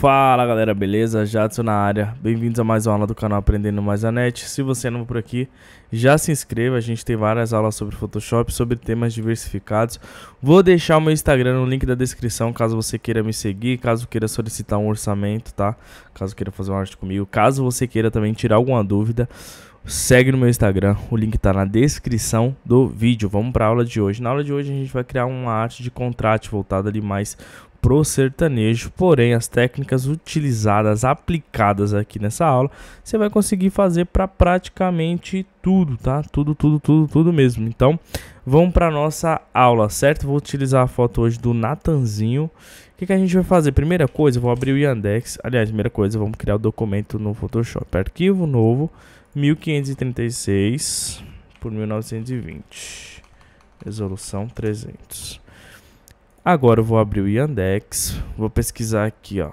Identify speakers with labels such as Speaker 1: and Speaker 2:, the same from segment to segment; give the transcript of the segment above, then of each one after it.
Speaker 1: Fala galera, beleza? Jadson na área, bem-vindos a mais uma aula do canal Aprendendo Mais a Net. Se você é novo por aqui, já se inscreva, a gente tem várias aulas sobre Photoshop, sobre temas diversificados. Vou deixar o meu Instagram no link da descrição, caso você queira me seguir, caso queira solicitar um orçamento, tá? Caso queira fazer uma arte comigo, caso você queira também tirar alguma dúvida, segue no meu Instagram, o link está na descrição do vídeo. Vamos para a aula de hoje. Na aula de hoje a gente vai criar uma arte de contraste voltada ali mais pro sertanejo, porém as técnicas utilizadas, aplicadas aqui nessa aula, você vai conseguir fazer para praticamente tudo, tá? Tudo, tudo, tudo, tudo mesmo. Então, vamos para nossa aula, certo? Vou utilizar a foto hoje do Natanzinho. O que, que a gente vai fazer? Primeira coisa, vou abrir o Yandex. Aliás, primeira coisa, vamos criar o documento no Photoshop. Arquivo novo, 1536 por 1920. Resolução 300. Agora eu vou abrir o Yandex, vou pesquisar aqui, ó.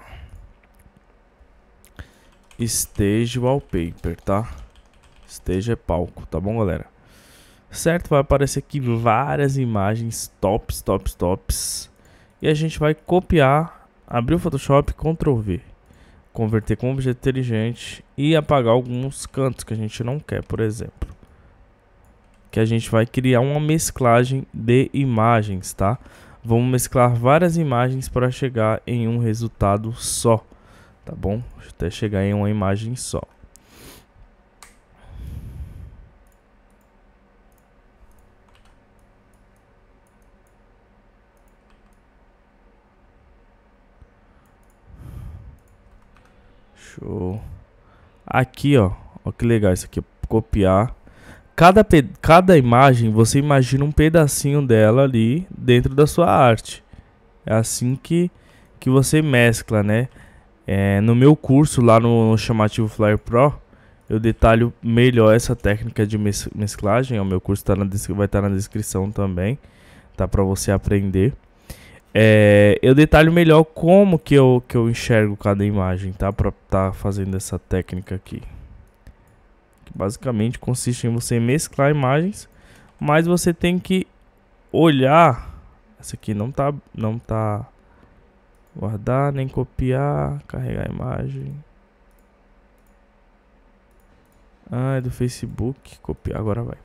Speaker 1: Stage Wallpaper, tá? Esteja é palco, tá bom, galera? Certo, vai aparecer aqui várias imagens tops, tops, tops. E a gente vai copiar, abrir o Photoshop, Ctrl V. Converter com objeto inteligente e apagar alguns cantos que a gente não quer, por exemplo. Que a gente vai criar uma mesclagem de imagens, tá? Tá? Vamos mesclar várias imagens para chegar em um resultado só, tá bom? Até chegar em uma imagem só. Show. Aqui, ó. Olha que legal isso aqui. Copiar cada, cada imagem você imagina um pedacinho dela ali dentro da sua arte. É assim que, que você mescla, né? É, no meu curso lá no, no chamativo Flyer Pro, eu detalho melhor essa técnica de mes mesclagem. O meu curso tá na, vai estar tá na descrição também, tá? Para você aprender. É, eu detalho melhor como que eu, que eu enxergo cada imagem, tá? Para estar tá fazendo essa técnica aqui que basicamente consiste em você mesclar imagens, mas você tem que olhar. Essa aqui não tá, não tá guardar nem copiar, carregar a imagem. Ah, é do Facebook, copiar, agora vai.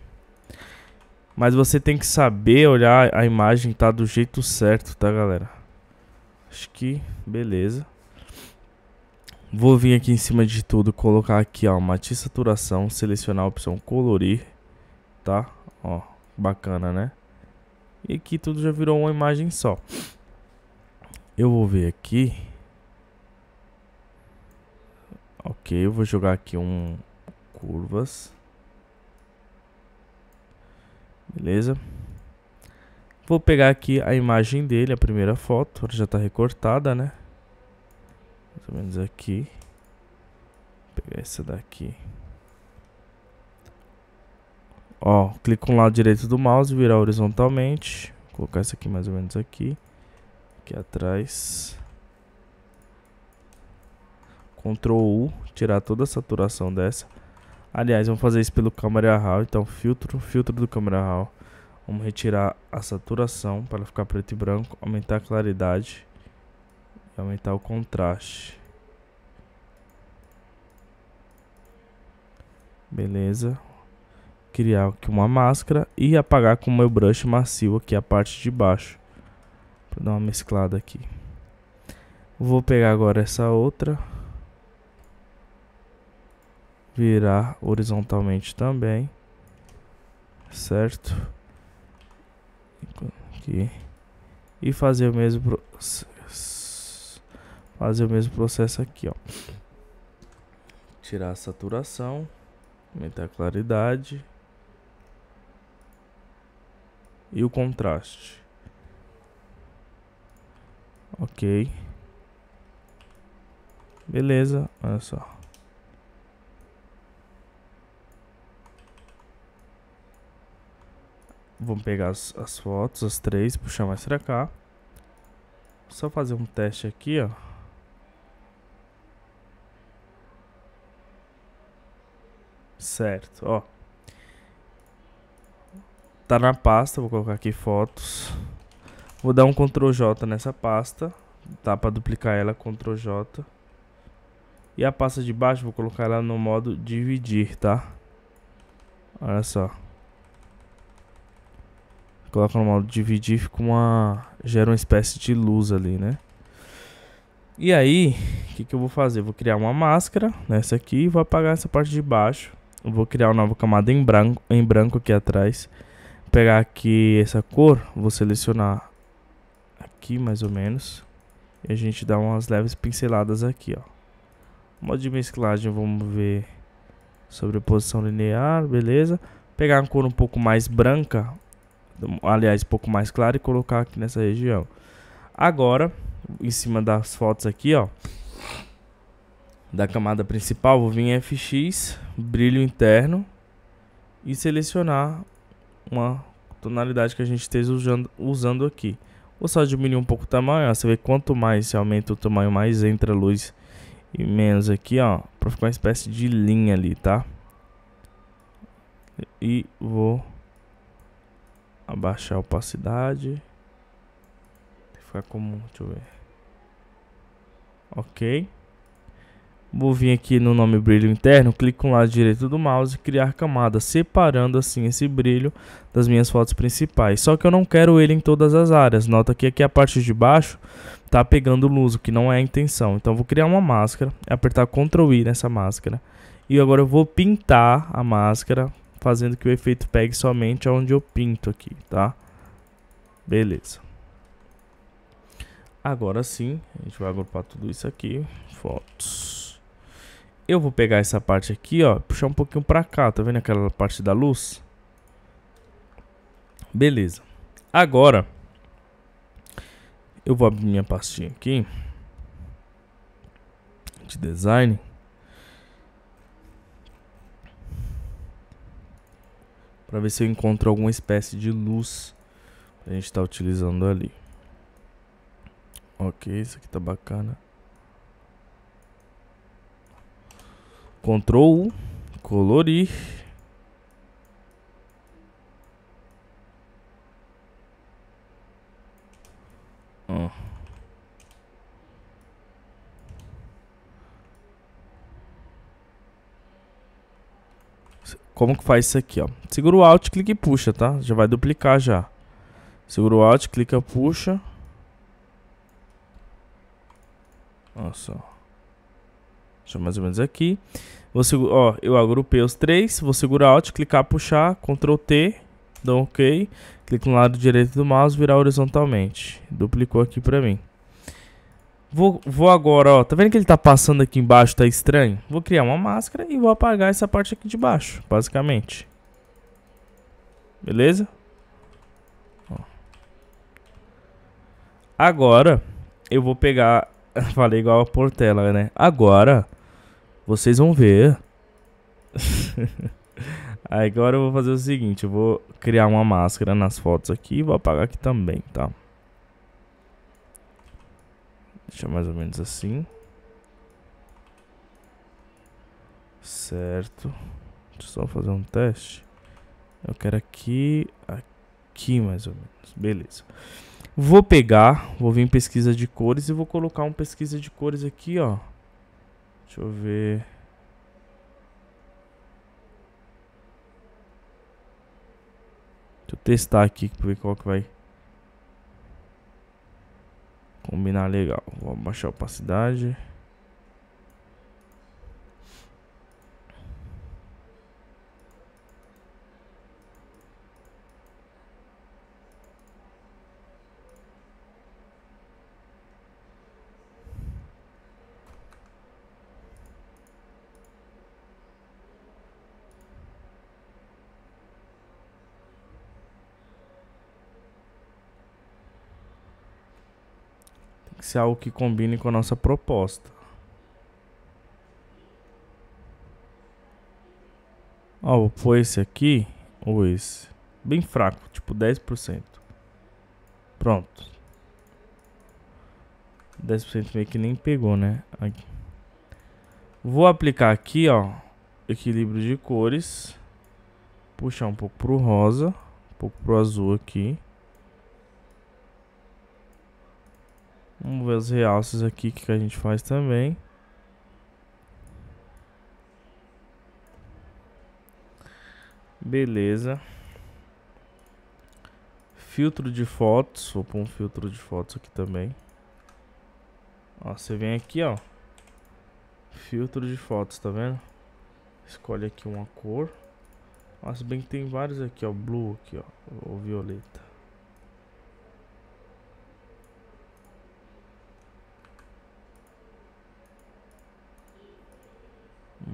Speaker 1: Mas você tem que saber olhar a imagem tá do jeito certo, tá, galera? Acho que beleza. Vou vir aqui em cima de tudo, colocar aqui, ó, matiz saturação, selecionar a opção colorir, tá? Ó, bacana, né? E aqui tudo já virou uma imagem só. Eu vou ver aqui. Ok, eu vou jogar aqui um curvas. Beleza? Vou pegar aqui a imagem dele, a primeira foto, já está recortada, né? Mais ou menos aqui. Vou pegar essa daqui. Ó, clico com o lado direito do mouse, virar horizontalmente. Vou colocar essa aqui mais ou menos aqui. Aqui atrás. Ctrl U, tirar toda a saturação dessa. Aliás, vamos fazer isso pelo Camera Raw, então filtro, filtro do Camera Raw. Vamos retirar a saturação para ficar preto e branco, aumentar a claridade e aumentar o contraste. Beleza. Criar aqui uma máscara e apagar com o meu brush macio aqui a parte de baixo. Para dar uma mesclada aqui. Vou pegar agora essa outra. Virar horizontalmente também. Certo? Aqui. E fazer o mesmo processo fazer o mesmo processo aqui, ó. Tirar a saturação, aumentar a claridade e o contraste. Ok. Beleza, olha só. Vamos pegar as, as fotos, as três, puxar mais pra cá. Só fazer um teste aqui, ó. Certo, ó. Tá na pasta, vou colocar aqui fotos. Vou dar um Ctrl J nessa pasta, tá? Pra duplicar ela, Ctrl J. E a pasta de baixo, vou colocar ela no modo dividir, tá? Olha só. Coloca no modo dividir, fica uma... Gera uma espécie de luz ali, né? E aí, o que, que eu vou fazer? Vou criar uma máscara nessa né? aqui e vou apagar essa parte de baixo. Eu vou criar uma nova camada em branco, em branco aqui atrás. Pegar aqui essa cor, vou selecionar aqui mais ou menos. E a gente dá umas leves pinceladas aqui, ó. Modo de mesclagem, vamos ver sobreposição linear, beleza. Pegar uma cor um pouco mais branca, aliás, um pouco mais clara e colocar aqui nessa região. Agora, em cima das fotos aqui, ó, da camada principal, vou vir em FX, brilho interno e selecionar uma tonalidade que a gente esteja usando, usando aqui. Vou só diminuir um pouco o tamanho, ó, você vê quanto mais você aumenta o tamanho, mais entra a luz e menos aqui, ó, para ficar uma espécie de linha ali, tá? E vou abaixar a opacidade. Ficar comum deixa eu ver. OK. Vou vir aqui no nome brilho interno, clico com o lado direito do mouse e criar camada, separando assim esse brilho das minhas fotos principais. Só que eu não quero ele em todas as áreas. Nota que aqui a parte de baixo está pegando luz, o que não é a intenção. Então vou criar uma máscara, apertar Ctrl I nessa máscara. E agora eu vou pintar a máscara, fazendo que o efeito pegue somente onde eu pinto aqui, tá? Beleza. Agora sim, a gente vai agrupar tudo isso aqui, fotos. Eu vou pegar essa parte aqui, ó, puxar um pouquinho pra cá, tá vendo aquela parte da luz? Beleza. Agora, eu vou abrir minha pastinha aqui de design. Para ver se eu encontro alguma espécie de luz a gente está utilizando ali. Ok, isso aqui tá bacana. Ctrl, colorir. Como que faz isso aqui, ó? Segura o Alt, clica e puxa, tá? Já vai duplicar já. Segura o Alt, clica, puxa. Olha só. Deixa mais ou menos aqui. Vou segura, ó, eu agrupei os três, vou segurar Alt, clicar, puxar, Ctrl T, dou um OK, clico no lado direito do mouse, virar horizontalmente. Duplicou aqui pra mim. Vou, vou agora, ó, tá vendo que ele tá passando aqui embaixo, tá estranho? Vou criar uma máscara e vou apagar essa parte aqui de baixo, basicamente. Beleza? Ó. Agora, eu vou pegar Falei igual a Portela, né? Agora, vocês vão ver. Agora eu vou fazer o seguinte, eu vou criar uma máscara nas fotos aqui e vou apagar aqui também, tá? Deixa mais ou menos assim. Certo. Deixa eu só fazer um teste. Eu quero aqui, aqui mais ou menos. Beleza. Vou pegar, vou vir em pesquisa de cores e vou colocar um pesquisa de cores aqui, ó. Deixa eu ver. Deixa eu testar aqui pra ver qual que vai combinar legal. Vou abaixar a opacidade. ser algo que combine com a nossa proposta. Ó, vou pôr esse aqui ou esse. Bem fraco, tipo 10%. Pronto. 10% meio que nem pegou, né? Aqui. Vou aplicar aqui, ó, equilíbrio de cores. Puxar um pouco pro rosa, um pouco pro azul aqui. Vamos ver os realços aqui que a gente faz também. Beleza. Filtro de fotos. Vou pôr um filtro de fotos aqui também. Ó, você vem aqui, ó. Filtro de fotos, tá vendo? Escolhe aqui uma cor. Ó, se bem que tem vários aqui, ó. Blue aqui, ó. Ou violeta.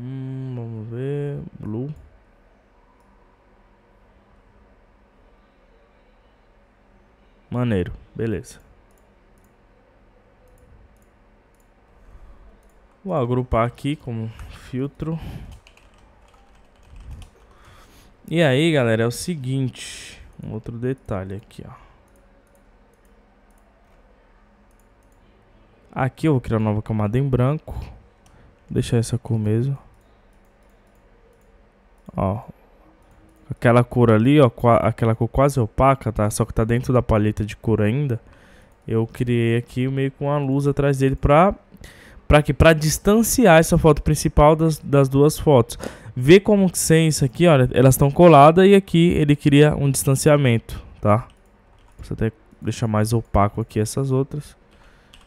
Speaker 1: Hum, vamos ver. Blue. Maneiro, beleza. Vou agrupar aqui como filtro. E aí, galera, é o seguinte, um outro detalhe aqui, ó. Aqui eu vou criar uma nova camada em branco. Vou deixar essa cor mesmo. Ó. Aquela cor ali, ó, aquela cor quase opaca, tá? Só que tá dentro da paleta de cor ainda. Eu criei aqui meio com uma luz atrás dele pra para que pra distanciar essa foto principal das, das duas fotos. Vê como que sem isso aqui, olha, elas estão coladas e aqui ele cria um distanciamento, tá? Você até deixar mais opaco aqui essas outras,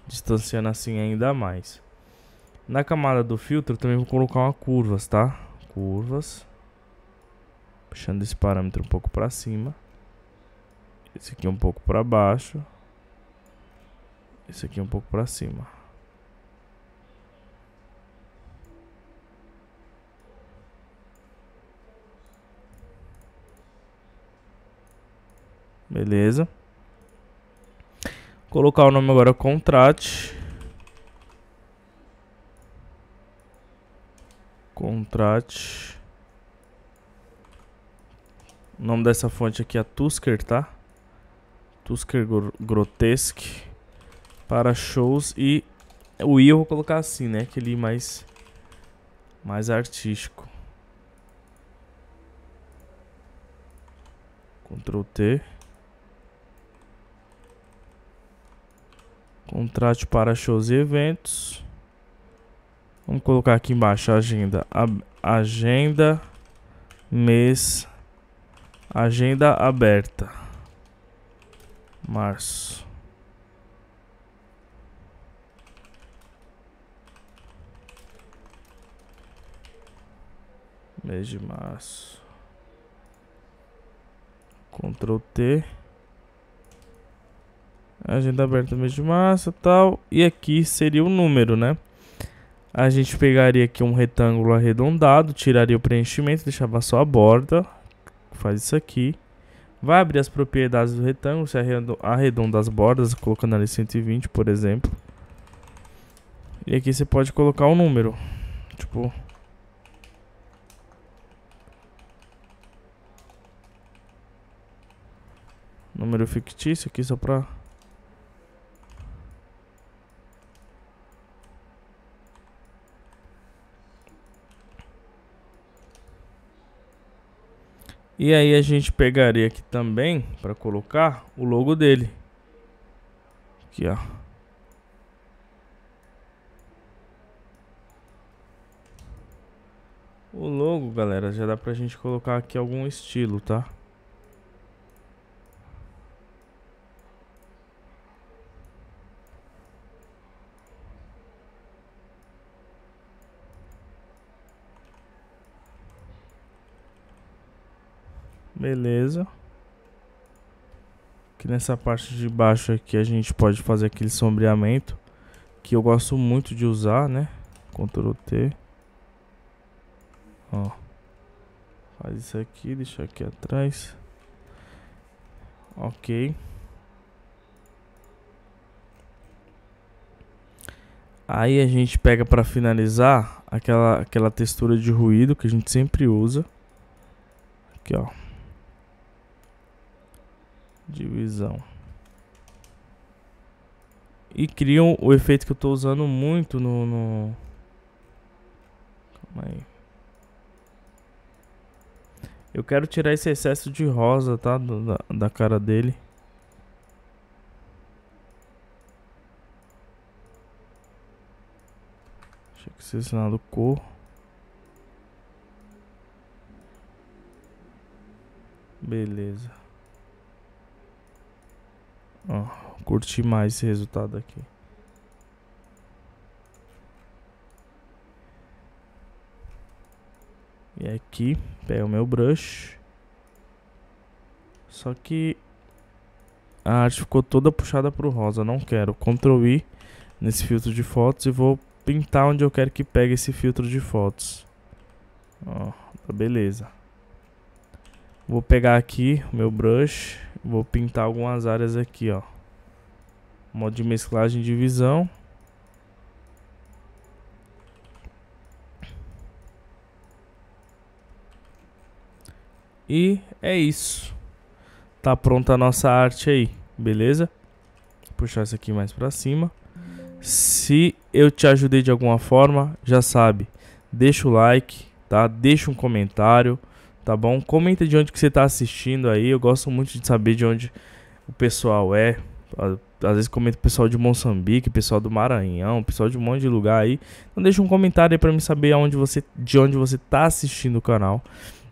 Speaker 1: distanciando assim ainda mais. Na camada do filtro também vou colocar uma curvas, tá? Curvas puxando esse parâmetro um pouco para cima, esse aqui um pouco para baixo, esse aqui um pouco para cima. Beleza. Colocar o nome agora contrate. Contrate. O nome dessa fonte aqui é Tusker, tá? Tusker Grotesque. Para shows e o i eu vou colocar assim, né? Aquele mais mais artístico. Ctrl T. Contrate para shows e eventos. Vamos colocar aqui embaixo agenda. A agenda mês Agenda aberta. Março. Mês de março. Ctrl T. Agenda aberta mês de março, tal. E aqui seria o número, né? A gente pegaria aqui um retângulo arredondado, tiraria o preenchimento, deixava só a borda, faz isso aqui. Vai abrir as propriedades do retângulo, se arredonda as bordas, colocando ali 120, por exemplo. E aqui você pode colocar o um número. Tipo... Número fictício aqui só pra... E aí a gente pegaria aqui também para colocar o logo dele. Aqui, ó. O logo, galera, já dá pra gente colocar aqui algum estilo, tá? Beleza. Aqui nessa parte de baixo aqui a gente pode fazer aquele sombreamento. Que eu gosto muito de usar, né? Ctrl T. Ó. Faz isso aqui, deixa aqui atrás. Ok. Aí a gente pega para finalizar aquela, aquela textura de ruído que a gente sempre usa. Aqui, ó. Divisão. E criam o efeito que eu estou usando muito no... no... Calma aí. Eu quero tirar esse excesso de rosa, tá? da, da cara dele. acho que do cor. Beleza. Ó, curti mais esse resultado aqui. E aqui, pego o meu brush. Só que a arte ficou toda puxada pro rosa, não quero. Ctrl I nesse filtro de fotos e vou pintar onde eu quero que pegue esse filtro de fotos. Ó, tá beleza. Vou pegar aqui o meu brush. Vou pintar algumas áreas aqui, ó. Modo de mesclagem de visão. E é isso. Tá pronta a nossa arte aí, beleza? Vou puxar isso aqui mais pra cima. Se eu te ajudei de alguma forma, já sabe, deixa o like, tá? Deixa um comentário tá bom? Comenta de onde que você está assistindo aí, eu gosto muito de saber de onde o pessoal é. Às vezes comenta o pessoal de Moçambique, pessoal do Maranhão, pessoal de um monte de lugar aí. Então deixa um comentário aí para me saber aonde você, de onde você está assistindo o canal.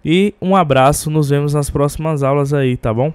Speaker 1: E um abraço, nos vemos nas próximas aulas aí, tá bom?